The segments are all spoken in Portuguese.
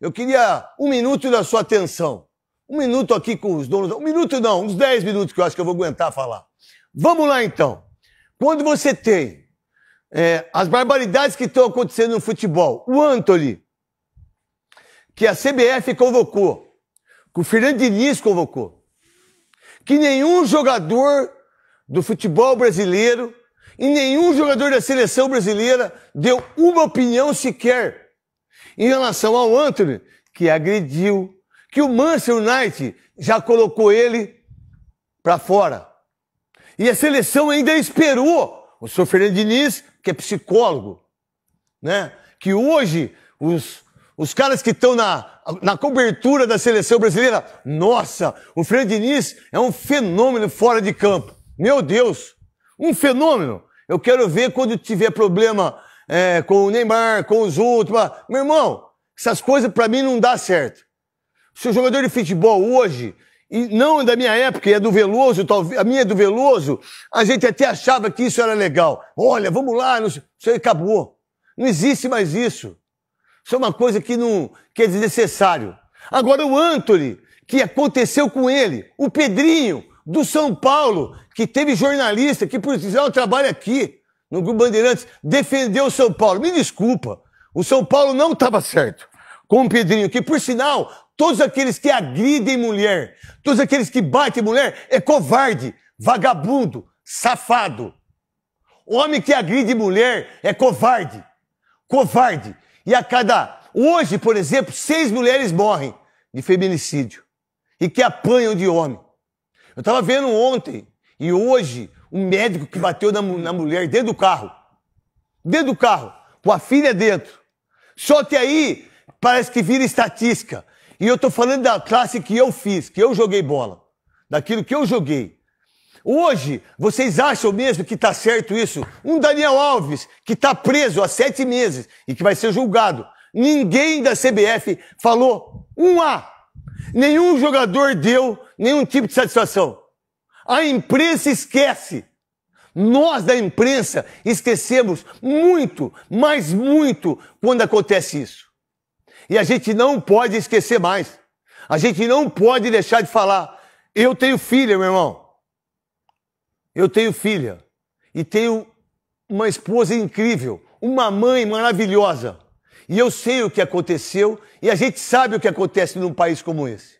Eu queria um minuto da sua atenção. Um minuto aqui com os donos. Um minuto não, uns 10 minutos que eu acho que eu vou aguentar falar. Vamos lá então. Quando você tem é, as barbaridades que estão acontecendo no futebol, o Antony, que a CBF convocou, que o Fernando Diniz convocou, que nenhum jogador do futebol brasileiro e nenhum jogador da seleção brasileira deu uma opinião sequer em relação ao Anthony, que agrediu, que o Manchester United já colocou ele para fora. E a seleção ainda esperou o senhor Fernando Diniz, que é psicólogo, né? Que hoje os, os caras que estão na, na cobertura da seleção brasileira, nossa, o Fernando Diniz é um fenômeno fora de campo. Meu Deus, um fenômeno. Eu quero ver quando tiver problema é, com o Neymar, com os outros. Tipo, meu irmão, essas coisas para mim não dá certo. Se o jogador de futebol hoje, e não da minha época, e é do Veloso, a minha é do Veloso, a gente até achava que isso era legal. Olha, vamos lá, isso aí acabou. Não existe mais isso. Isso é uma coisa que não que é desnecessário. Agora o Anthony, que aconteceu com ele, o Pedrinho do São Paulo, que teve jornalista que por sinal trabalha aqui, no Grupo Bandeirantes, defendeu o São Paulo. Me desculpa, o São Paulo não estava certo com o Pedrinho, que por sinal, todos aqueles que agridem mulher, todos aqueles que batem mulher, é covarde, vagabundo, safado. Homem que agride mulher é covarde, covarde. E a cada, hoje, por exemplo, seis mulheres morrem de feminicídio e que apanham de homem. Eu estava vendo ontem e hoje um médico que bateu na, na mulher dentro do carro. Dentro do carro, com a filha dentro. Só que aí parece que vira estatística. E eu tô falando da classe que eu fiz, que eu joguei bola. Daquilo que eu joguei. Hoje, vocês acham mesmo que está certo isso? Um Daniel Alves, que está preso há sete meses e que vai ser julgado. Ninguém da CBF falou um A. Nenhum jogador deu nenhum tipo de satisfação. A imprensa esquece. Nós da imprensa esquecemos muito, mas muito, quando acontece isso. E a gente não pode esquecer mais. A gente não pode deixar de falar. Eu tenho filha, meu irmão. Eu tenho filha. E tenho uma esposa incrível, uma mãe maravilhosa. E eu sei o que aconteceu e a gente sabe o que acontece num país como esse.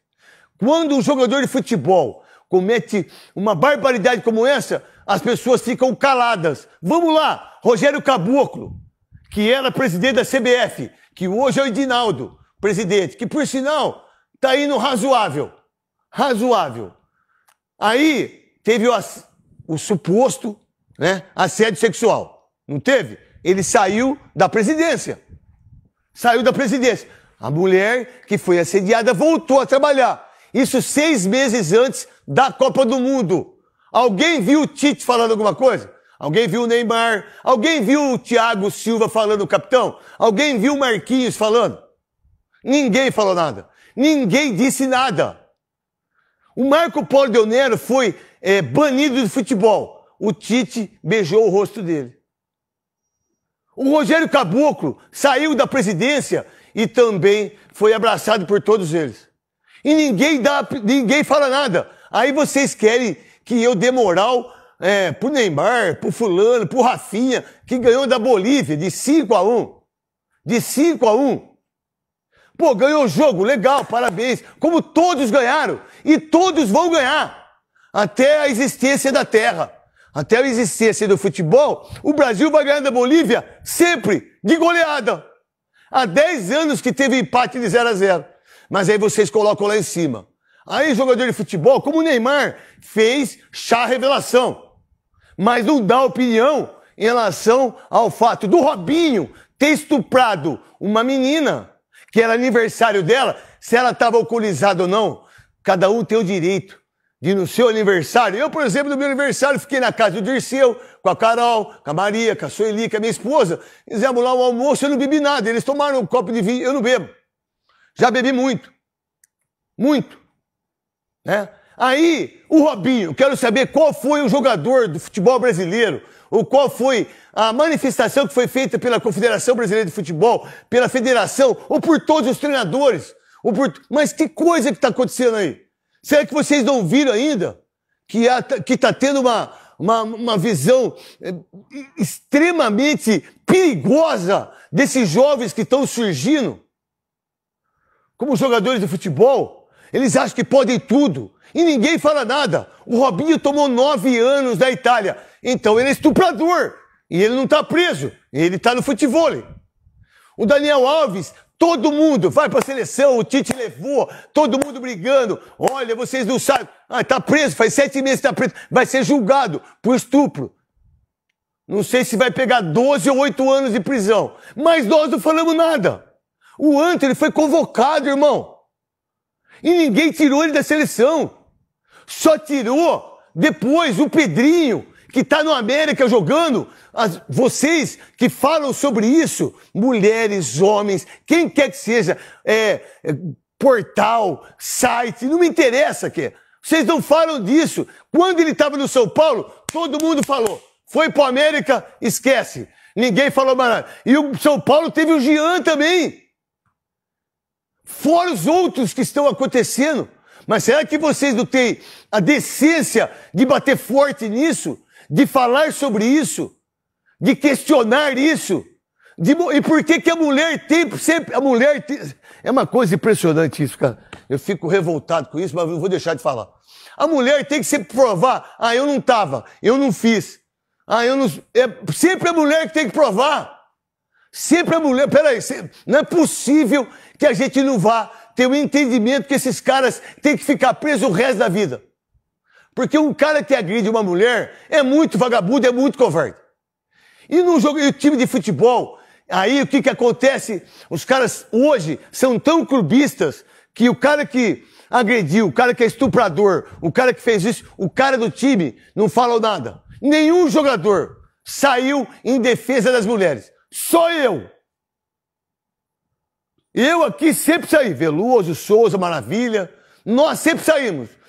Quando um jogador de futebol comete uma barbaridade como essa, as pessoas ficam caladas. Vamos lá, Rogério Caboclo, que era presidente da CBF, que hoje é o Edinaldo, presidente, que por sinal está indo razoável. Razoável. Aí teve o, o suposto né, assédio sexual. Não teve? Ele saiu da presidência. Saiu da presidência. A mulher que foi assediada voltou a trabalhar. Isso seis meses antes da Copa do Mundo. Alguém viu o Tite falando alguma coisa? Alguém viu o Neymar? Alguém viu o Thiago Silva falando, o capitão? Alguém viu o Marquinhos falando? Ninguém falou nada. Ninguém disse nada. O Marco Polo de Onero foi é, banido do futebol. O Tite beijou o rosto dele. O Rogério Caboclo saiu da presidência e também foi abraçado por todos eles e ninguém, dá, ninguém fala nada. Aí vocês querem que eu dê moral é, pro Neymar, pro fulano, pro Rafinha, que ganhou da Bolívia de 5 a 1 De 5 a 1 Pô, ganhou o jogo, legal, parabéns. Como todos ganharam. E todos vão ganhar. Até a existência da Terra. Até a existência do futebol, o Brasil vai ganhar da Bolívia sempre de goleada. Há 10 anos que teve empate de 0 a 0 mas aí vocês colocam lá em cima. Aí, jogador de futebol, como o Neymar, fez chá revelação. Mas não dá opinião em relação ao fato do Robinho ter estuprado uma menina, que era aniversário dela, se ela estava alcoolizada ou não. Cada um tem o direito de, no seu aniversário. Eu, por exemplo, no meu aniversário, fiquei na casa do Dirceu, com a Carol, com a Maria, com a Sueli, com a minha esposa. Fizemos lá um almoço, eu não bebi nada. Eles tomaram um copo de vinho, eu não bebo. Já bebi muito. Muito. Né? Aí, o Robinho, quero saber qual foi o jogador do futebol brasileiro, ou qual foi a manifestação que foi feita pela Confederação Brasileira de Futebol, pela federação, ou por todos os treinadores. Ou por... Mas que coisa que está acontecendo aí? Será que vocês não viram ainda que está tendo uma, uma, uma visão eh, extremamente perigosa desses jovens que estão surgindo? como jogadores de futebol, eles acham que podem tudo e ninguém fala nada. O Robinho tomou nove anos da Itália, então ele é estuprador e ele não está preso, ele está no futebol. O Daniel Alves, todo mundo vai para a seleção, o Tite levou, todo mundo brigando. Olha, vocês não sabem, ah, está preso, faz sete meses que está preso, vai ser julgado por estupro. Não sei se vai pegar 12 ou 8 anos de prisão, mas nós não falamos nada. O Antônio ele foi convocado, irmão. E ninguém tirou ele da seleção. Só tirou depois o Pedrinho, que está no América jogando. As, vocês que falam sobre isso, mulheres, homens, quem quer que seja, é, é, portal, site, não me interessa, que vocês não falam disso. Quando ele estava no São Paulo, todo mundo falou. Foi para América, esquece. Ninguém falou mais nada. E o São Paulo teve o Jean também fora os outros que estão acontecendo. Mas será que vocês não têm a decência de bater forte nisso? De falar sobre isso? De questionar isso? De, e por que, que a mulher tem sempre. A mulher tem, É uma coisa impressionante isso, cara. Eu fico revoltado com isso, mas não vou deixar de falar. A mulher tem que sempre provar. Ah, eu não tava, eu não fiz. Ah, eu não. É sempre a mulher que tem que provar. Sempre a mulher, peraí, não é possível que a gente não vá ter o um entendimento que esses caras têm que ficar presos o resto da vida. Porque um cara que agride uma mulher é muito vagabundo, é muito covarde. E no jogo, e o time de futebol, aí o que que acontece? Os caras hoje são tão clubistas que o cara que agrediu, o cara que é estuprador, o cara que fez isso, o cara do time não falou nada. Nenhum jogador saiu em defesa das mulheres. Só eu. Eu aqui sempre saí. Veloso, Souza, Maravilha. Nós sempre saímos.